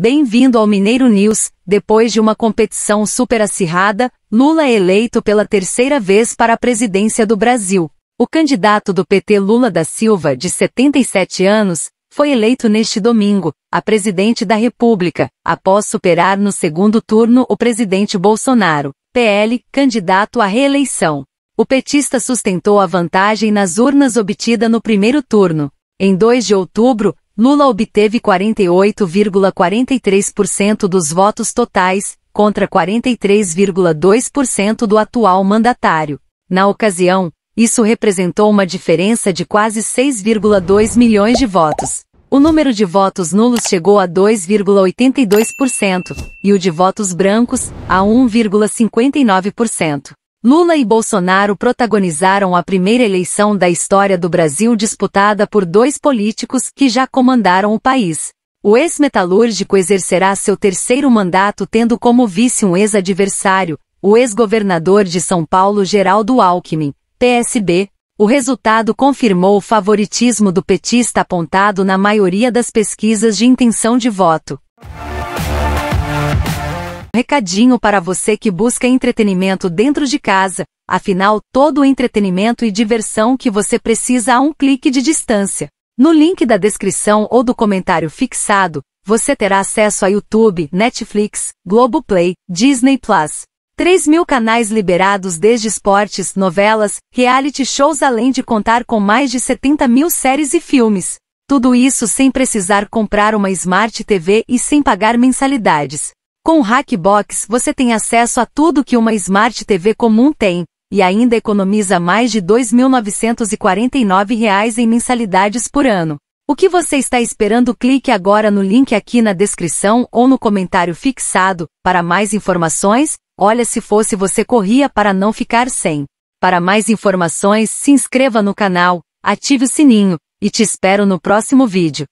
Bem-vindo ao Mineiro News. Depois de uma competição super acirrada, Lula é eleito pela terceira vez para a presidência do Brasil. O candidato do PT Lula da Silva, de 77 anos, foi eleito neste domingo, a presidente da República, após superar no segundo turno o presidente Bolsonaro, PL, candidato à reeleição. O petista sustentou a vantagem nas urnas obtida no primeiro turno. Em 2 de outubro, Lula obteve 48,43% dos votos totais, contra 43,2% do atual mandatário. Na ocasião, isso representou uma diferença de quase 6,2 milhões de votos. O número de votos nulos chegou a 2,82% e o de votos brancos a 1,59%. Lula e Bolsonaro protagonizaram a primeira eleição da história do Brasil disputada por dois políticos que já comandaram o país. O ex-metalúrgico exercerá seu terceiro mandato tendo como vice um ex-adversário, o ex-governador de São Paulo Geraldo Alckmin, PSB. O resultado confirmou o favoritismo do petista apontado na maioria das pesquisas de intenção de voto. Recadinho para você que busca entretenimento dentro de casa, afinal, todo o entretenimento e diversão que você precisa a um clique de distância. No link da descrição ou do comentário fixado, você terá acesso a YouTube, Netflix, Globoplay, Disney Plus. 3 mil canais liberados desde esportes, novelas, reality shows além de contar com mais de 70 mil séries e filmes. Tudo isso sem precisar comprar uma Smart TV e sem pagar mensalidades. Com o Hackbox você tem acesso a tudo que uma Smart TV comum tem, e ainda economiza mais de R$ 2.949 em mensalidades por ano. O que você está esperando? Clique agora no link aqui na descrição ou no comentário fixado. Para mais informações, olha se fosse você corria para não ficar sem. Para mais informações, se inscreva no canal, ative o sininho, e te espero no próximo vídeo.